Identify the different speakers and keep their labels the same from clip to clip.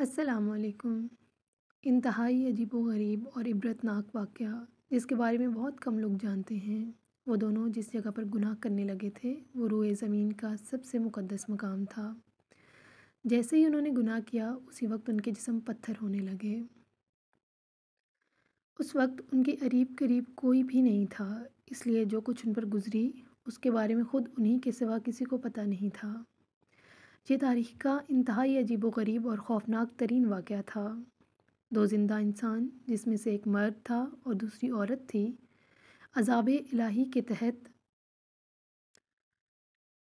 Speaker 1: असलकुम इंतहाई अजीब व गरीब और इबरतनाक वाक़ जिसके बारे में बहुत कम लोग जानते हैं वो दोनों जिस जगह पर गुनाह करने लगे थे वो रोए ज़मीन का सबसे मुक़दस मकाम था जैसे ही उन्होंने गुनाह किया उसी वक्त उनके जिसम पत्थर होने लगे उस वक्त उनके करीब करीब कोई भी नहीं था इसलिए जो कुछ उन पर गुजरी उसके बारे में ख़ुद उन्हीं के सिवा किसी को पता नहीं था ये तारीख़ का इंतहाई अजीब व गरीब और खौफनाक तरीन वाक़ था दो ज़िंदा इंसान जिसमें से एक मर्द था और दूसरी औरत थी अजाब इलाही के तहत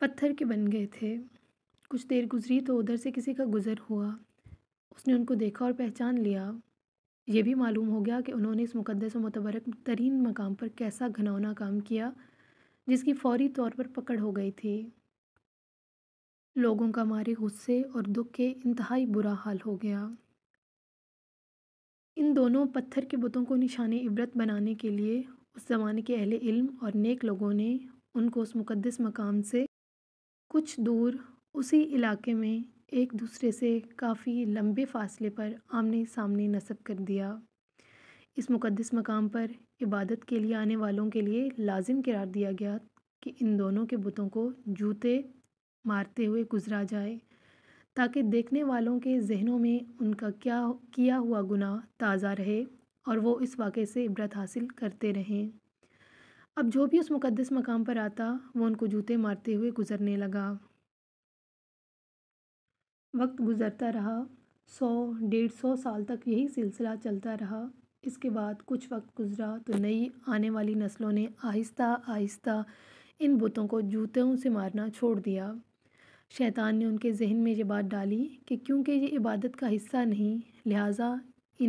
Speaker 1: पत्थर के बन गए थे कुछ देर गुजरी तो उधर से किसी का गुज़र हुआ उसने उनको देखा और पहचान लिया ये भी मालूम हो गया कि उन्होंने इस मुकदस मतबरक तरीन मकाम पर कैसा घनौना काम किया जिसकी फ़ौरी तौर पर पकड़ हो गई थी लोगों का हमारे गुस्से और दुख के इंतहाई बुरा हाल हो गया इन दोनों पत्थर के बुतों को निशान इबरत बनाने के लिए उस ज़माने के अहले इल्म और नेक लोगों ने उनको उस मुक़दस मकाम से कुछ दूर उसी इलाके में एक दूसरे से काफ़ी लंबे फासले पर आमने सामने नस्ब कर दिया इस मुक़दस मकाम पर इबादत के लिए आने वालों के लिए लाजिम करार दिया गया कि इन दोनों के बुतों को जूते मारते हुए गुजरा जाए ताकि देखने वालों के जहनों में उनका क्या किया हुआ गुनाह ताज़ा रहे और वो इस वाक़े से इबरत हासिल करते रहें अब जो भी उस मुक़दस मकाम पर आता वो उनको जूते मारते हुए गुज़रने लगा वक्त गुज़रता रहा सौ डेढ़ सौ साल तक यही सिलसिला चलता रहा इसके बाद कुछ वक्त गुज़रा तो नई आने वाली नस्लों ने आहिस्ता आहिस्ता इन बुतों को जूतों से मारना छोड़ दिया शैतान ने उनके जहन में ये बात डाली कि क्योंकि ये इबादत का हिस्सा नहीं लिहाजा इन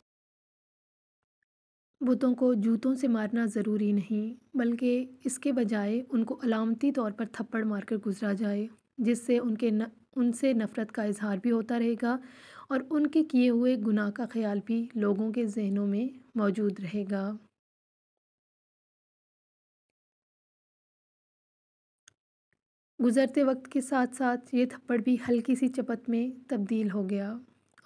Speaker 1: बुतों को जूतों से मारना ज़रूरी नहीं बल्कि इसके बजाय उनको अलामती तौर पर थप्पड़ मारकर गुजरा जाए जिससे उनके न उनसे नफ़रत का इजहार भी होता रहेगा और उनके किए हुए गुनाह का ख्याल भी लोगों के जहनों में मौजूद रहेगा गुज़रते वक्त के साथ साथ ये थप्पड़ भी हल्की सी चपत में तब्दील हो गया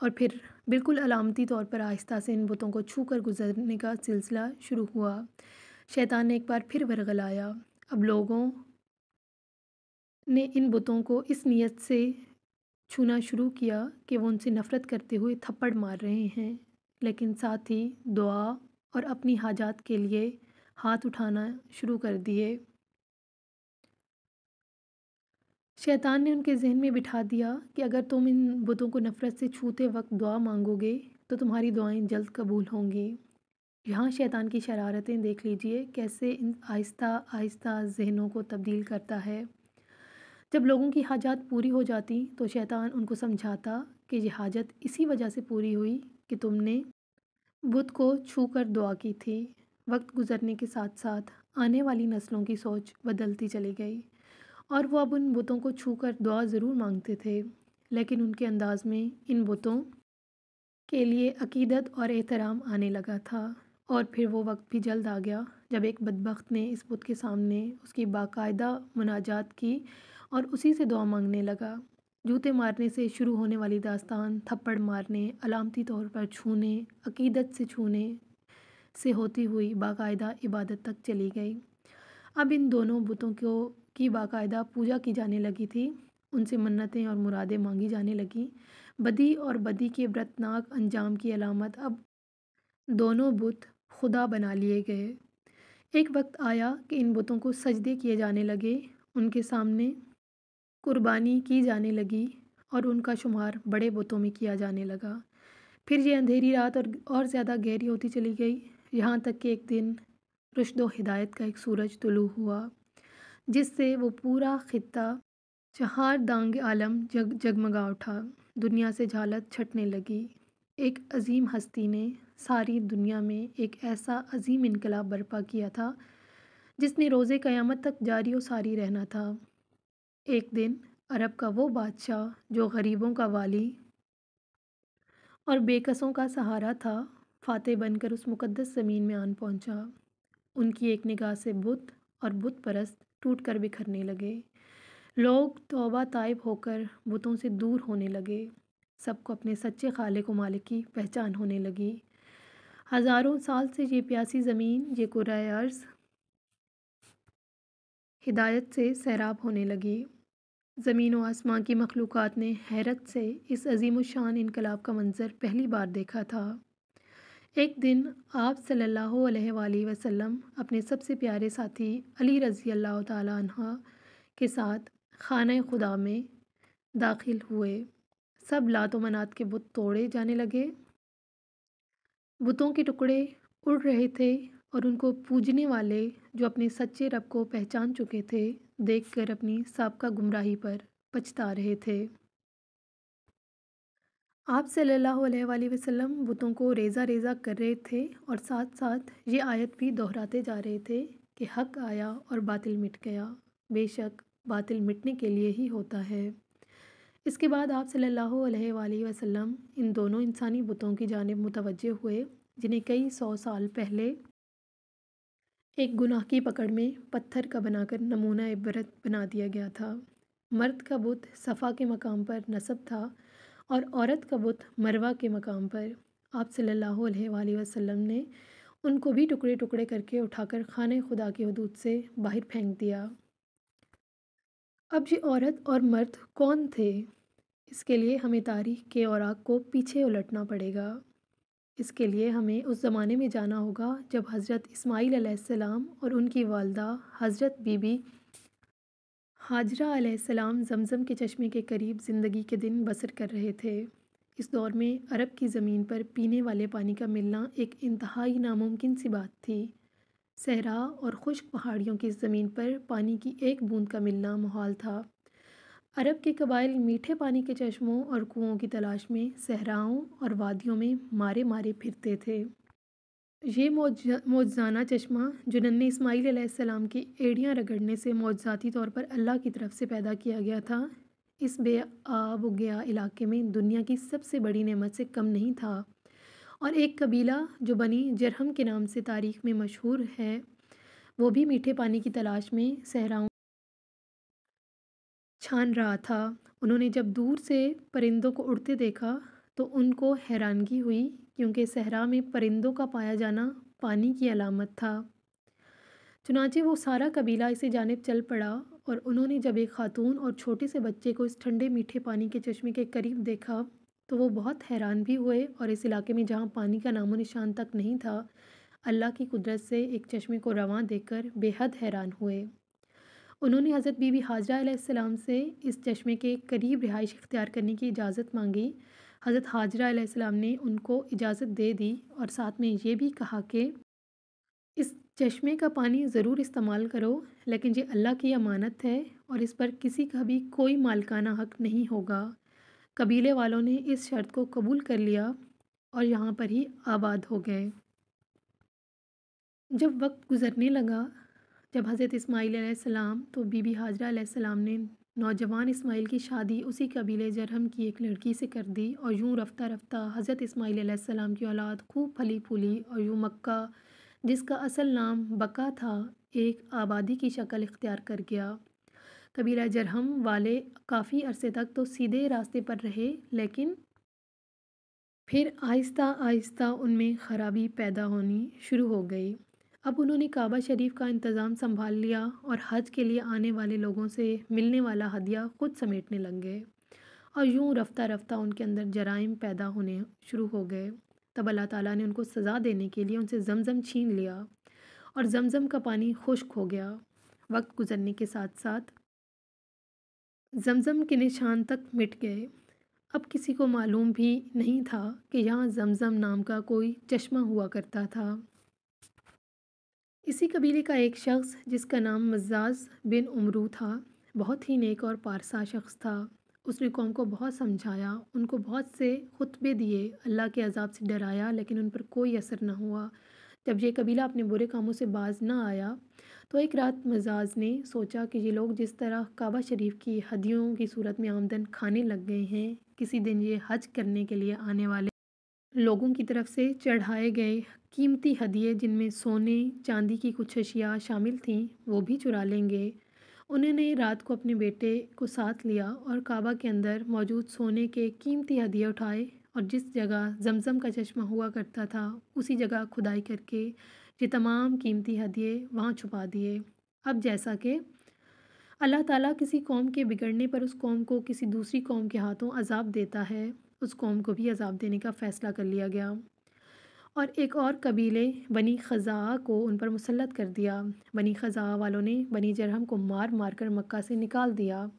Speaker 1: और फिर बिल्कुल अलामती तौर पर आहिस्ता से इन बुतों को छू कर गुज़रने का सिलसिला शुरू हुआ शैतान ने एक बार फिर वरगलाया अब लोगों ने इन बुतों को इस नीयत से छूना शुरू किया कि वो उनसे नफ़रत करते हुए थप्पड़ मार रहे हैं लेकिन साथ ही दुआ और अपनी हाजात के लिए हाथ उठाना शुरू कर दिए शैतान ने उनके जहन में बिठा दिया कि अगर तुम इन बुतों को नफ़रत से छूते वक्त दुआ मांगोगे तो तुम्हारी दुआएं जल्द कबूल होंगी यहाँ शैतान की शरारतें देख लीजिए कैसे इन आहिस्ता आहिस्ता जहनों को तब्दील करता है जब लोगों की हाजात पूरी हो जाती तो शैतान उनको समझाता कि यह हाजत इसी वजह से पूरी हुई कि तुमने बुत को छू कर दुआ की थी वक्त गुजरने के साथ साथ आने वाली नस्लों की सोच बदलती चली गई और वो अब उन बुतों को छू कर दुआ ज़रूर मांगते थे लेकिन उनके अंदाज़ में इन बुतों के लिए अकीदत और एहतराम आने लगा था और फिर वो वक्त भी जल्द आ गया जब एक बदबख्त ने इस बुत के सामने उसकी बाकायदा मुनाजात की और उसी से दुआ मांगने लगा जूते मारने से शुरू होने वाली दास्तान थप्पड़ मारने अलामती तौर पर छूने अकीदत से छूने से होती हुई बाकायदा इबादत तक चली गई अब इन दोनों बुतों को की बाकायदा पूजा की जाने लगी थी उनसे मन्नतें और मुरादें मांगी जाने लगीं बदी और बदी के व्रतनाक अंजाम की अलामत अब दोनों बुत खुदा बना लिए गए एक वक्त आया कि इन बुतों को सजदे किए जाने लगे उनके सामने कुर्बानी की जाने लगी और उनका शुमार बड़े बुतों में किया जाने लगा फिर ये अंधेरी रात और और ज़्यादा गहरी होती चली गई यहाँ तक कि एक दिन रुशद हिदायत का एक सूरज तुलू हुआ जिससे वो पूरा ख़ित्ता चहार दांग आलम जग जगमगा उठा दुनिया से झालत छटने लगी एक अजीम हस्ती ने सारी दुनिया में एक ऐसा अजीम इनकलाब बर्पा किया था जिसने रोज़े क़यामत तक जारी व सारी रहना था एक दिन अरब का वो बादशाह जो गरीबों का वाली और बेकसों का सहारा था फाते बनकर उस मुकद्दस ज़मीन में आन पहुंचा। उनकी एक निगाह से बुत और बुत परस्त टूट कर बिखरने लगे लोग तोबा तायब होकर बुतों से दूर होने लगे सबको अपने सच्चे खाले को मालिक की पहचान होने लगी हज़ारों साल से ये प्यासी ज़मीन ये कुरस हिदायत से सैराब होने लगी ज़मीन व आसमां की मखलूक़ात ने हैरत से इस अजीम शान इनकलाब का मंज़र पहली बार देखा था एक दिन आप सल्लल्लाहु अलैहि वसल्लम अपने सबसे प्यारे साथी अली रज़ी अल्लाह तह के साथ खाने खुदा में दाखिल हुए सब लात मनात के बुत तोड़े जाने लगे बुतों के टुकड़े उड़ रहे थे और उनको पूजने वाले जो अपने सच्चे रब को पहचान चुके थे देखकर अपनी सबका गुमराही पर पछता रहे थे आप सल्लल्लाहु अलैहि वसल्लम बुतों को रेज़ा रेज़ा कर रहे थे और साथ साथ ये आयत भी दोहराते जा रहे थे कि हक आया और बातिल मिट गया बेशक बातिल मिटने के लिए ही होता है इसके बाद आप सल्लल्लाहु अलैहि वसल्लम इन दोनों इंसानी बुतों की जानब मुतवजह हुए जिन्हें कई सौ साल पहले एक गुनाह की पकड़ में पत्थर का बनाकर नमूना इबरत बना दिया गया था मर्द का बुत सफ़ा के मकाम पर नसब था और औरत का बुत मरवा के मकाम पर आप सल्लल्लाहु अलैहि वसल्लम ने उनको भी टुकड़े टुकड़े करके उठाकर खाने खुदा के हदूद से बाहर फेंक दिया अब ये औरत और मर्द कौन थे इसके लिए हमें तारीख के औरक को पीछे उलटना पड़ेगा इसके लिए हमें उस ज़माने में जाना होगा जब हज़रत इस्माईल सलाम और उनकी वालदा हज़रत बीबी हाजरा आलाम जमज़म के चश्मे के करीब ज़िंदगी के दिन बसर कर रहे थे इस दौर में अरब की ज़मीन पर पीने वाले पानी का मिलना एक इंतहाई नामुमकिन सी बात थी सहरा और खुश्क पहाड़ियों की ज़मीन पर पानी की एक बूंद का मिलना माहौल था अरब के कबाइल मीठे पानी के चश्मों और कुओं की तलाश में सहराओं और वादियों में मारे मारे फिरते थे ये मौजाना चश्मा इसमाइल इसमाईल की एड़ियाँ रगड़ने से मौजाती तौर पर अल्लाह की तरफ से पैदा किया गया था इस बे आब गया इलाके में दुनिया की सबसे बड़ी नमत से कम नहीं था और एक कबीला जो बनी जरहम के नाम से तारीख में मशहूर है वो भी मीठे पानी की तलाश में सहराओं छान रहा था उन्होंने जब दूर से परिंदों को उड़ते देखा तो उनको हैरानगी हुई क्योंकि सहरा में परिंदों का पाया जाना पानी की अलामत था चुनाचे वो सारा कबीला इसी जानब चल पड़ा और उन्होंने जब एक खातून और छोटे से बच्चे को इस ठंडे मीठे पानी के चश्मे के करीब देखा तो वो बहुत हैरान भी हुए और इस इलाके में जहाँ पानी का नामो निशान तक नहीं था अल्लाह की कुदरत से एक चश्मे को रवा देकर बेहद हैरान हुए उन्होंने हज़रत बीबी हाजरा सलाम से इस चश्मे के करीब रिहाइश इख्तियार करने की इजाज़त मांगी हज़रत हाजरा ने उनको इजाज़त दे दी और साथ में ये भी कहा कि इस चश्मे का पानी ज़रूर इस्तेमाल करो लेकिन ये अल्लाह की अमानत है और इस पर किसी का भी कोई मालकाना हक नहीं होगा कबीले वालों ने इस शर्त को कबूल कर लिया और यहाँ पर ही आबाद हो गए जब वक्त गुज़रने लगा जब हज़रत इस्माईल सलाम तो बीबी हाजरा सलाम ने नौजवान इस्माइल की शादी उसी कबीले जरहम की एक लड़की से कर दी और यूं रफ्ता रफ्ता हज़रत इसमाइल की औलाद खूब फली फूली और यूं मक्का जिसका असल नाम बका था एक आबादी की शक्ल इख्तियार कर गया कबीला जरहम वाले काफ़ी अरसे तक तो सीधे रास्ते पर रहे लेकिन फिर आहिस्ता आहिस्ता उनमें खराबी पैदा होनी शुरू हो गई अब उन्होंने काबा शरीफ का इंतज़ाम संभाल लिया और हज के लिए आने वाले लोगों से मिलने वाला हदिया खुद समेटने लग गए और यूँ रफ्ता रफ्ता उनके अंदर जराइम पैदा होने शुरू हो गए तब अल्लाह ताला ने उनको सज़ा देने के लिए उनसे जमज़म छीन लिया और जमज़म का पानी खुश्क हो गया वक्त गुजरने के साथ साथ जमज़म के निशान तक मिट गए अब किसी को मालूम भी नहीं था कि यहाँ जमज़म नाम का कोई चश्मा हुआ करता था इसी कबीले का एक शख्स जिसका नाम मज्जाज बिन उमरू था बहुत ही नेक और पारसा शख्स था उसने कौम को बहुत समझाया उनको बहुत से खुतबे दिए अल्लाह के अजाब से डराया लेकिन उन पर कोई असर ना हुआ जब ये कबीला अपने बुरे कामों से बाज ना आया तो एक रात मजाज ने सोचा कि ये लोग जिस तरह काबा शरीफ की हदियों की सूरत में आमदन खाने लग गए हैं किसी दिन ये हज करने के लिए आने वाले लोगों की तरफ से चढ़ाए गए कीमती हदिये जिनमें सोने चांदी की कुछ अशिया शामिल थीं वो भी चुरा लेंगे उन्होंने रात को अपने बेटे को साथ लिया और काबा के अंदर मौजूद सोने के कीमती हदिये उठाए और जिस जगह जमज़म का चश्मा हुआ करता था उसी जगह खुदाई करके ये तमाम कीमती हदिये वहाँ छुपा दिए अब जैसा कि अल्लाह ताला किसी कौम के बिगड़ने पर उस कौम को किसी दूसरी कौम के हाथों अजाब देता है उस कौम को भी अजाब देने का फ़ैसला कर लिया गया और एक और कबीले बनी ख़ज़ा को उन पर मुसलत कर दिया बनी ख़ज़ा वालों ने बनी जरहम को मार मार कर मक्का से निकाल दिया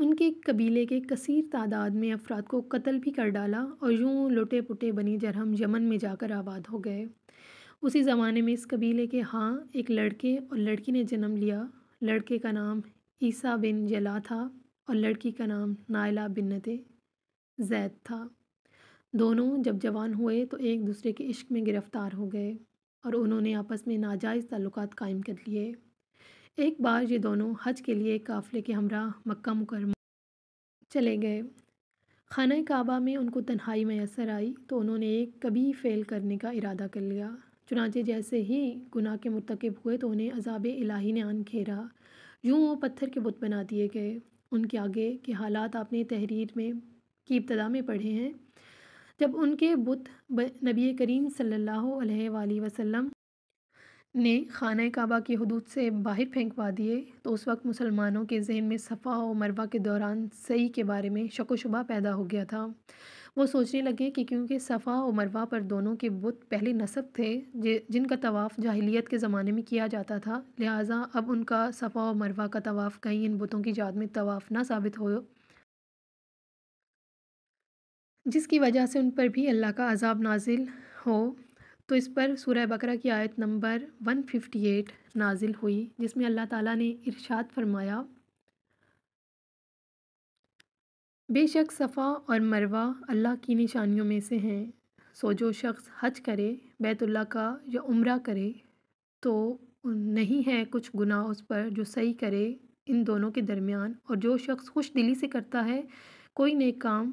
Speaker 1: उनके कबीले के कसीर तादाद में अफराद को कत्ल भी कर डाला और यूँ लुटे पुटे बनी जरहम यमन में जाकर आबाद हो गए उसी ज़माने में इस कबीले के हाँ एक लड़के और लड़की ने जन्म लिया लड़के का नाम ईसा बिन जला था और लड़की का नाम नायला बिन्नत ज़ैद था दोनों जब जवान हुए तो एक दूसरे के इश्क में गिरफ़्तार हो गए और उन्होंने आपस में नाजायज़ ताल्लुक कायम कर लिए एक बार ये दोनों हज के लिए काफ़िले के हमरा मक्का मुकरमा चले गए खाना काबा में उनको तन्हाई मैसर आई तो उन्होंने एक कभी फ़ेल करने का इरादा कर लिया चुनाचे जैसे ही गुनाह के मरतकब हुए तो उन्हें अजाब इलाही ने आन घेरा यूँ वो पत्थर के बुत बना दिए गए उनके आगे के हालात आपने तहरीर में की इब्तदा में पढ़े हैं जब उनके बुत नबी करीम सल्लल्लाहु अलैहि वसल्लम ने खाना काबा के हदूद से बाहर फेंकवा दिए तो उस वक्त मुसलमानों के जहन में सफ़ा और मरवा के दौरान सही के बारे में शक शुबा पैदा हो गया था वो सोचने लगे कि क्योंकि सफ़ा और मरवा पर दोनों के बुत पहले नसब थे जिनका तवाफ़ जाहिलियत के ज़माने में किया जाता था लिहाजा अब उनका सफ़ा और मरवा का तवाफ़ कहीं इन बुतों की याद में तवाफ़ ना साबित हो जिसकी वजह से उन पर भी अल्लाह का अजाब नाजिल हो तो इस पर सूरह बकरा की आयत नंबर 158 नाजिल हुई जिसमें अल्लाह ताला ने इरशाद फरमाया बेशक सफ़ा और मरवा अल्लाह की निशानियों में से हैं सो जो शख्स हज करे बैतुल्ला का या उम्र करे तो नहीं है कुछ गुनाह उस पर जो सही करे इन दोनों के दरमियान और जो शख्स खुश दिली से करता है कोई नेक काम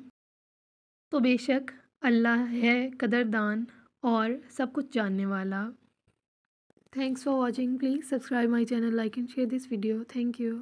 Speaker 1: तो बेशक अल्लाह है कदरदान और सब कुछ जानने वाला thanks for watching please subscribe my channel like and share this video thank you